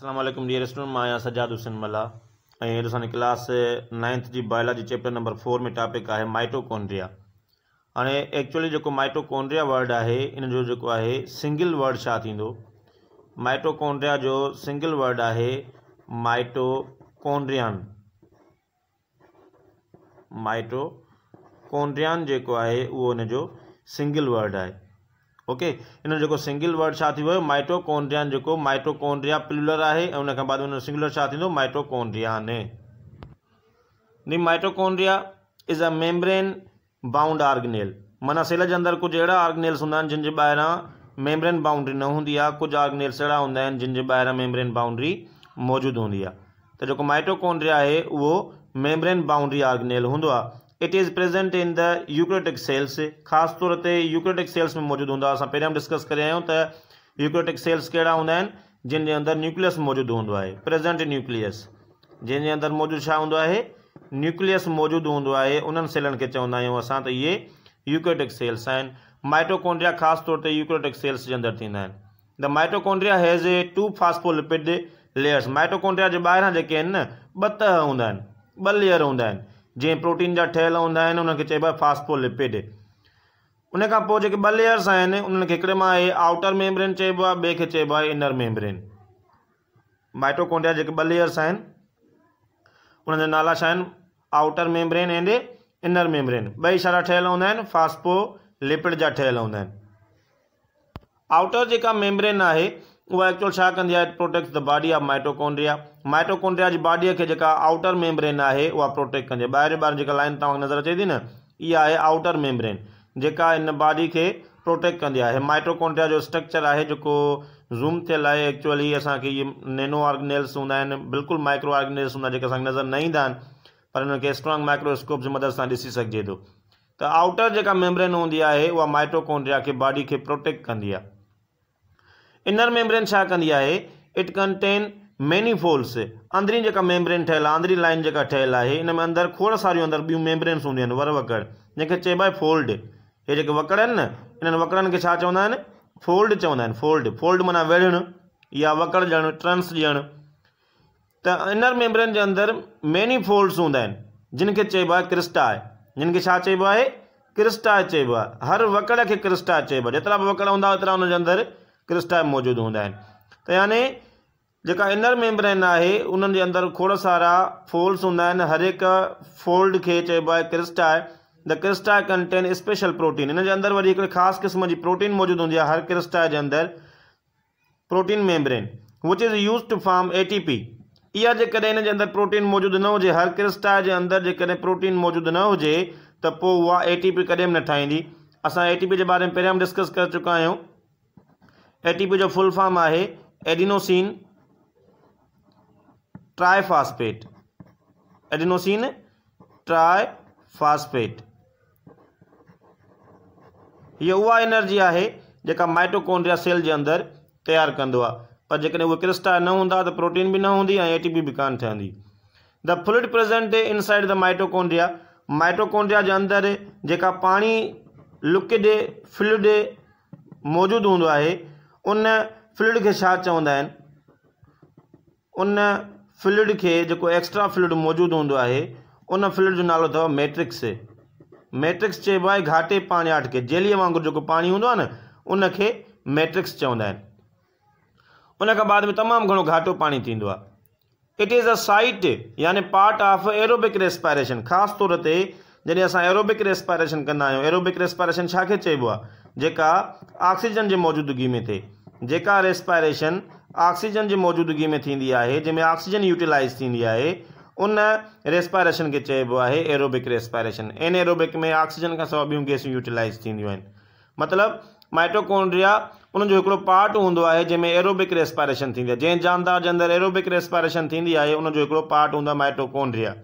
Dear जीअं restaurant मां سجاد सजाद ملا ऐं کلاس क्लास 9th जी बायोलॉजी चैप्टर नंबर 4 में टॉपिक आहे माइटोकोंड्रिया हाणे ایکچولی جو माइटोकोंड्रिया वर्ड आहे इन जो जेको आहे सिंगल वर्ड छा थींदो مائٹوکونڈریا जो सिंगल वर्ड ہے माइटोकोंड्रियान माइटो جو ہے وہ ان جو सिंगल वर्ड ہے ओके इन जो सिंगल वर्ड माइटोकोन्ड्रियान जो माइटोकोन्ड्रिया प्लुलर है उन बाद में सिंगुलर छा the mitochondria is a membrane bound organelle माना सेल के अंदर कुछ अड़ा आर्गनेल्स हूँ जिनके जिन मेम्ब्रेन बाउंड्री न होंगी कुछ आर्गनेल्स अड़ा हूँ जिनके जिन मेम्ब्रेन बाउंड्री मौजूद होंगी तो जो माइटोकोन्ड्रिया है वो मेम्ब्रेन बाउंड्री आर्गनेल होंगे it is present in the eukaryotic cells खास तौर ते यूक्रेटिक सेल्स में मौजूद हों पे पहिरियां बि डिस्कस करे आहियूं सेल्स कड़ा हूँ आहिनि जिन जे अंदरि न्यूक्लियस मौजूद हूंदो प्रेज़ेंट न्यूक्लियस जंहिंजे अंदर मौजूद छा न्यूक्लियस मौजूद हों आहे उन्हनि सेलनि खे चवंदा आहियूं असां त इहे सेल्स आहिनि माइटोकॉन्ड्रिया ख़ासि तौर ते यूक्रेटिक सेल्स जे अंदरि थींदा the mitochondria has a two phospholipid layers mitochondria के ॿाहिरां जेके आहिनि न ब लेयर हूंदा जंहिं प्रोटीन जा ठहियल हूंदा आहिनि उनखे चइबो आहे फास्फोलिपिड उन लेयर्स आहिनि उन्हनि आउटर मेम्ब्रेन चइबो आहे ॿिए खे चइबो आहे इनर मेम्ब्रेन माइटोकॉन्ड्रिया जेके लेयर्स आहिनि उन्हनि नाला छा outer membrane and inner membrane बई सारा ठहियल हूंदा आहिनि फास्फोलिपिड जा ठहियल हूंदा आउटर जेका मेम्ब्रेन आहे वो एक्चुअल छा protects the body of mitochondria mitochondria जी बॉडीअ खे जेका आउटर मेम्ब्रेन आहे उहा प्रोटेक्ट कंदी आहे ॿाहिरि ॿाहिरि जेका लाइन तव्हांखे नज़र अचे थी न इहा आहे आउटर मेम्ब्रेन जेका हिन बॉडी खे प्रोटेक्ट कंदी आहे माइटोकॉन्ड्रिया जो स्ट्रक्चर आहे जेको ज़ूम थियल आहे एक्चुअली असांखे इहे नैनो ऑर्गनेल्स हूंदा आहिनि बिल्कुलु माइक्रो ऑर्गनेल्स हूंदा आहिनि जेके असांखे नज़र न ईंदा आहिनि पर हुननि स्ट्रॉन्ग माइक्रोस्कोप जी मदद सां ॾिसी सघिजे थो त आउटर जेका मेम्ब्रेन हूंदी आहे उहा माइटोकोंड्रिया खे बॉडी खे प्रोटेक्ट कंदी आहे इनर मेम्ब्रेन छा है इट कंटेन मेनी फोल्ड्स अंदरी जेका मेम्ब्रेन ठहियलु आहे लाइन जेका ठहियलु आहे हिन में अंदरि खोड़ सारियूं अंदर बी मेम्ब्रेन्स हूंदियूं वर वकड़ जंहिंखे चइबो है फोल्ड ये जेके वकड़ इन वकड़न इन्हनि वकड़नि फोल्ड चवंदा फोल्ड फोल्ड माना वेड़णु या वकड़ ॾियणु ट्रंस ॾियणु त इनर मेम्ब्रेन के अंदर मेनी फोल्ड्स हूंदा जिनके जिन खे चइबो आहे क्रिस्टाए जिन खे छा हर वकड़ के क्रिस्टाए चइबो आहे जेतिरा वकड़ हों ओतरा हुन जे क्रिस्टा मौजूद होंगे तो त याने इनर मेम्ब्रेन है उन्होंने अंदर खोड़ सारा फोल्ड्स हूंदा हर एक फोल्ड के चब crista the crista contain special protein इन अंदर वो एक खास क़िस्म की प्रोटीन मौजूद होंगी हर क्रिस्टा के अंदर protein membrane which is use to form A T P या जेकॾहिं अंदर प्रोटीन मौजूद न हो हर क्रिस्टा के अंदर जैसे प्रोटीन मौजूद न हो तो वह ए टी पी कॾहिं बि न ए टी पी के बारे में पैर बि डिस्कस कर चुका आहियूं एटीपी जो फुल फॉर्म है एडिनोसिन ट्रायफॉस्फेट एडिनोसिन ट्रायफॉस्फेट ये उहा एनर्जी आहे जेका माइटोकॉन्ड्रिया सेल जे अंदरि तयारु कंदो पर जेकॾहिं उहे न हूंदा त प्रोटीन भी न हूंदी ऐं एटीपी भी कान ठहंदी the fluid present inside the mitochondria mitochondria के अंदर जेका पानी लुकिड फ्लूड मौजूद हूंदो उन फिल्ड खे छा चवंदा आहिनि उन फिल्ड खे जेको एक्स्ट्रा फ्लूड मौजूदु हूंदो आहे उन फिल्ड जो नालो अथव मैट्रिक्स मैट्रिक्स चइबो आहे घाटे पाण खे जेलीअ वांगुरु जेको पाणी हूंदो आहे न उन खे मेट्रिक्स चवंदा आहिनि उन खां बाद में तमामु घणो घाटो पाणी थींदो आहे इट इज़ अ साइट यानी पार्ट ऑफ एरोबिक रेस्पाइरेशन ख़ासि तौर ते जॾहिं असां एरोबिक रेस्पाइरेशन कंदा आहियूं एरोबिक रेस्पाइरेशन छा खे चइबो आहे जेका ऑक्सीजन जे मौजूदगी में थिए जेका रेस्पायरेशन ऑक्सीजन जी मौजूदगी में थी आहे जंहिंमें ऑक्सीजन यूटिलाइज़ थी आहे उन रेस्पायरेशन के चइबो आहे एरोबिक रेस्पायरेशन एन एरोबिक में ऑक्सीजन खां सवाइ ॿियूं गैसूं यूटिलाइज़ थींदियूं आहिनि मतिलबु माइटोकॉन्ड्रिया पार्ट हों जैमें एरोबिक रेस्पायरेशन थींदी आहे जानदार जे अंदरि एरोबिक रेस्पायरेशन थींदी आहे उनजो पार्ट हूंदो mitochondria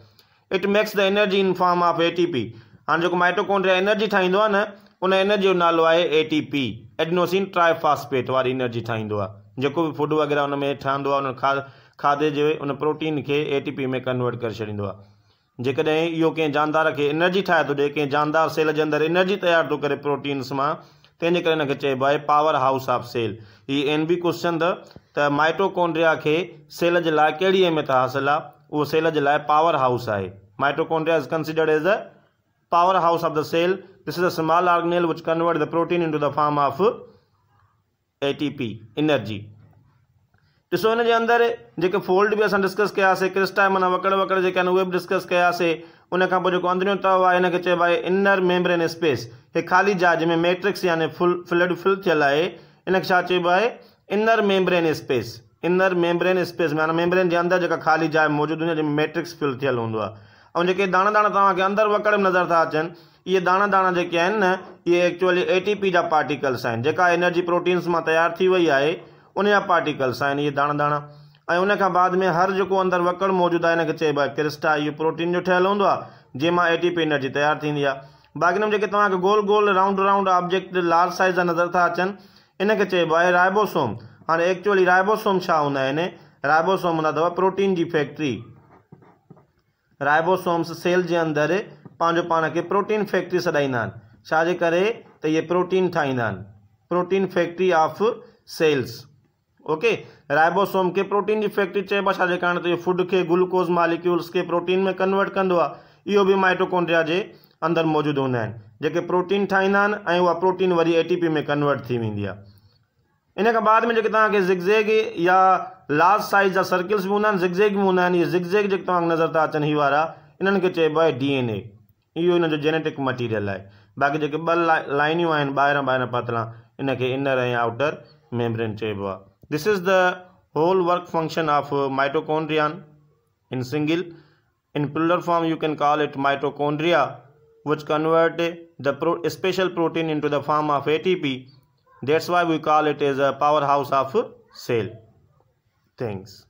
it makes the energy in form of ATP हाँ जो हाणे एनर्जी ठाहींदो आहे न उन एनर्जी नालो है एटीपी एडनोसिन ट्राइफॉस्फेट वारी एनर्जी ठाहींदो आहे जेको बि फूड वग़ैरह हुन में ठहंदो आहे खा खाधे जे उन प्रोटीन खे ए टी पी में कन्वर्ट करे छॾींदो आहे जेकॾहिं इहो कंहिं जानदार खे एनर्जी ठाहे थो ॾिए कंहिं जानदार सेल जे अंदरि एनर्जी तयारु थो करे प्रोटीन्स मां तंहिंजे करे हिनखे चइबो आहे पावर हाउस ऑफ सेल हीअ एन बी क्वेशन त माइट्रोकोंड्रिया खे सेल जे लाइ कहिड़ी अहमियत हासिलु आहे उहो सेल जे लाइ पावर हाउस आहे mitochondria is considered as a powerhouse of the cell. This is a small organelle which convert the protein into the form of ATP, energy. टिसोने जे अंदरि जेके फोल्ड बि असां डिस्कस कयासीं क्रिस्टाइमन वकड़ वकड़ जेके आहिनि उहे बि डिस्कस कयासीं उन खां पोइ जेको अंदरियों तव आहे हिन चइबो आहे इनर मेम्ब्रेन स्पेस हे खाली जाइ जंहिंमें मैट्रिक्स यानी फुल फिलड फिल थियल आहे इन खे छा चइबो आहे inner membrane space inner membrane space माना मेम्ब्रेन जे अंदरि जेका खाली जहाज मौजूदु हूंदी आहे जंहिंमें मैट्रिक्स फिल थियल हूंदो आहे ऐं जेके दाणा दाणा तव्हांखे अंदरि वकड़ में नज़र था अचनि इहे दाणा दाणा जेके आहिनि न इहे एक्चुअली ए टी पी जा पार्टिकल्स आहिनि जेका एनर्जी प्रोटीन्स मां तयारु थी वई आहे उन जा पार्टिकल्स आहिनि इहे दाणा दाणा ऐं उन खां बाद में हर जेको अंदरि वकड़ मौजूदु आहे हिनखे चइबो आहे क्रिस्टा इहो प्रोटीन जो ठहियलु हूंदो आहे जंहिंमां ए टी पी एनर्जी तयारु थींदी आहे बाक़ी न जेके तव्हांखे गोल गोल round round object large size जा नज़र था अचनि इनखे चइबो आहे राइबोसोम हाणे एक्चुअली राइबोसोम छा हूंदा आहिनि राइबोसोम हूंदा अथव प्रोटीन जी फैक्ट्री राइबोसोम्स सेल के अंदर पंहिंजो पान के प्रोटीन फैक्ट्री सॾाईंदा छाजे करे त प्रोटीन ठाईंदा protein factory of cells okay ribosome के प्रोटीन की फैक्ट्री चइबो कारण तो ये फूड के ग्लूकोज़ मालिक्यूल्स के प्रोटीन में कन्वर्ट कंदो आहे इहो बि माइटोकॉन्ड्रिया जे अंदरि मौजूदु प्रोटीन ठाईंदा आहिनि प्रोटीन वरी एटीपी में कन्वर्ट थी वी इन बाद में जो तक ज़िगज़ेग या लार्ज साइज जा सर्कल्स भी हूं जिगजेग भी हूं ये जिगजेग जो तक नजर था अचन ही वा इन चब एन ए यो इन जेनेटिक मटीरियल है बाकी जी लाइन बहर बहर पतला इनके इनर ए आउटर मेम्ब्रेन चबा this is the whole work function of माइटोकॉन्ड्रियान in singular form you can call it mitochondria which convert the pro special protein into the form of A T P that's why we call it is a power house of cell Things.